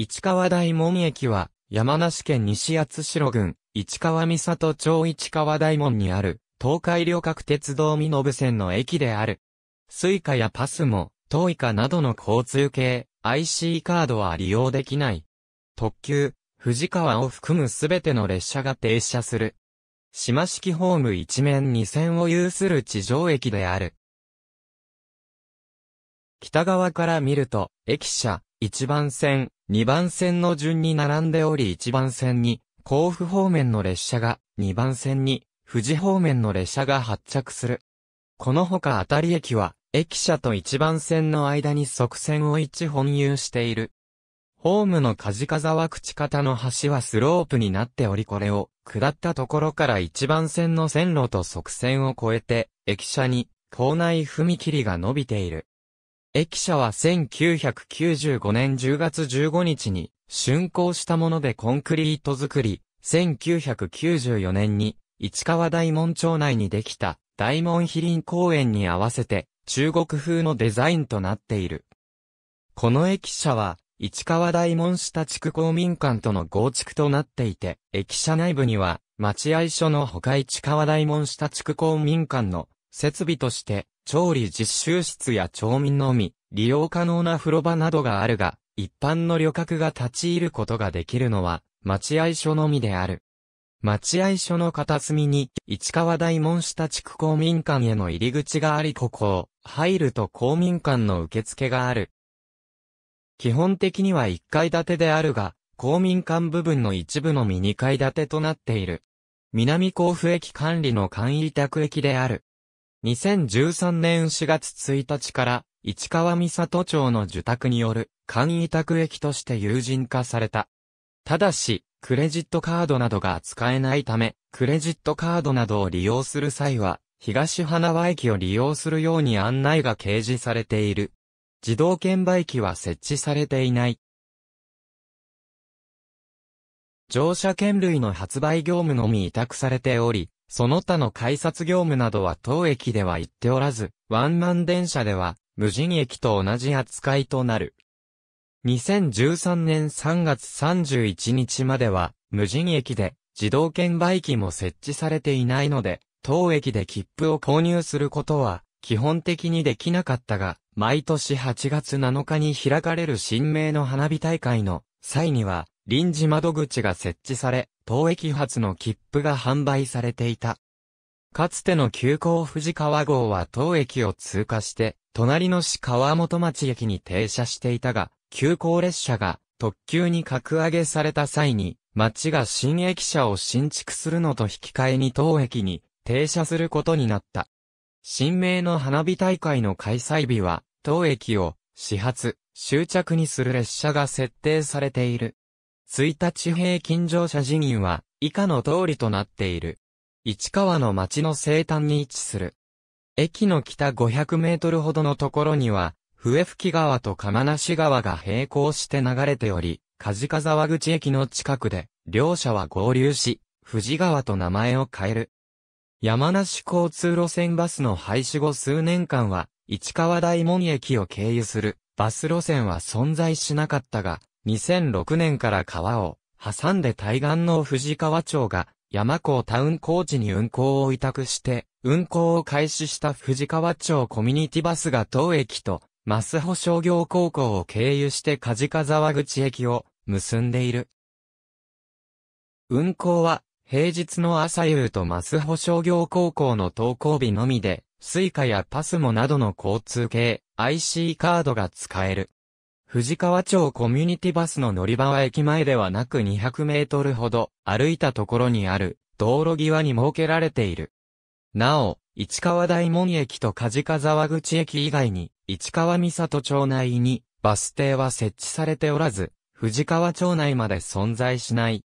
市川大門駅は、山梨県西厚代郡、市川三里町市川大門にある、東海旅客鉄道美延線の駅である。スイカやパスも、トイカなどの交通系、IC カードは利用できない。特急、藤川を含むすべての列車が停車する。島式ホーム一面二線を有する地上駅である。北側から見ると、駅舎、1番線、2番線の順に並んでおり1番線に、甲府方面の列車が、2番線に、富士方面の列車が発着する。このほか当たり駅は、駅舎と1番線の間に側線を一本有している。ホームの梶川沢口方の橋はスロープになっておりこれを下ったところから1番線の線路と側線を越えて駅舎に構内踏切が伸びている。駅舎は1995年10月15日に竣工したものでコンクリート作り、1994年に市川大門町内にできた大門碑林公園に合わせて中国風のデザインとなっている。この駅舎は市川大門下地区公民館との合築となっていて、駅舎内部には待合所の他市川大門下地区公民館の設備として調理実習室や町民のみ、利用可能な風呂場などがあるが、一般の旅客が立ち入ることができるのは、待合所のみである。待合所の片隅に、市川大門下地区公民館への入り口がありここを、入ると公民館の受付がある。基本的には1階建てであるが、公民館部分の一部のみ2階建てとなっている。南甲府駅管理の簡易委託駅である。2013年4月1日から市川三里町の受託による簡易託駅として有人化された。ただし、クレジットカードなどが使えないため、クレジットカードなどを利用する際は、東花輪駅を利用するように案内が掲示されている。自動券売機は設置されていない。乗車券類の発売業務のみ委託されており、その他の改札業務などは当駅では行っておらず、ワンマン電車では無人駅と同じ扱いとなる。2013年3月31日までは、無人駅で自動券売機も設置されていないので、当駅で切符を購入することは基本的にできなかったが、毎年8月7日に開かれる新名の花火大会の際には臨時窓口が設置され、当駅発の切符が販売されていた。かつての急行藤川号は当駅を通過して、隣の市川本町駅に停車していたが、急行列車が特急に格上げされた際に、町が新駅舎を新築するのと引き換えに当駅に停車することになった。新名の花火大会の開催日は、当駅を始発、終着にする列車が設定されている。1日平均乗車人員は以下の通りとなっている。市川の町の西端に位置する。駅の北500メートルほどのところには、笛吹川と釜梨川が並行して流れており、梶川沢口駅の近くで、両者は合流し、富士川と名前を変える。山梨交通路線バスの廃止後数年間は、市川大門駅を経由するバス路線は存在しなかったが、2006年から川を挟んで対岸の富士川町が山港タウンコーチに運行を委託して、運行を開始した藤川町コミュニティバスが当駅と、マスホ商業高校を経由して梶川口駅を結んでいる。運行は、平日の朝夕とマスホ商業高校の登校日のみで、スイカやパスモなどの交通系、IC カードが使える。藤川町コミュニティバスの乗り場は駅前ではなく200メートルほど歩いたところにある道路際に設けられている。なお、市川大門駅と梶川沢口駅以外に、市川三里町内にバス停は設置されておらず、藤川町内まで存在しない。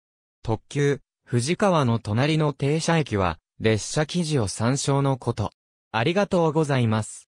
特急、藤川の隣の停車駅は、列車記事を参照のこと。ありがとうございます。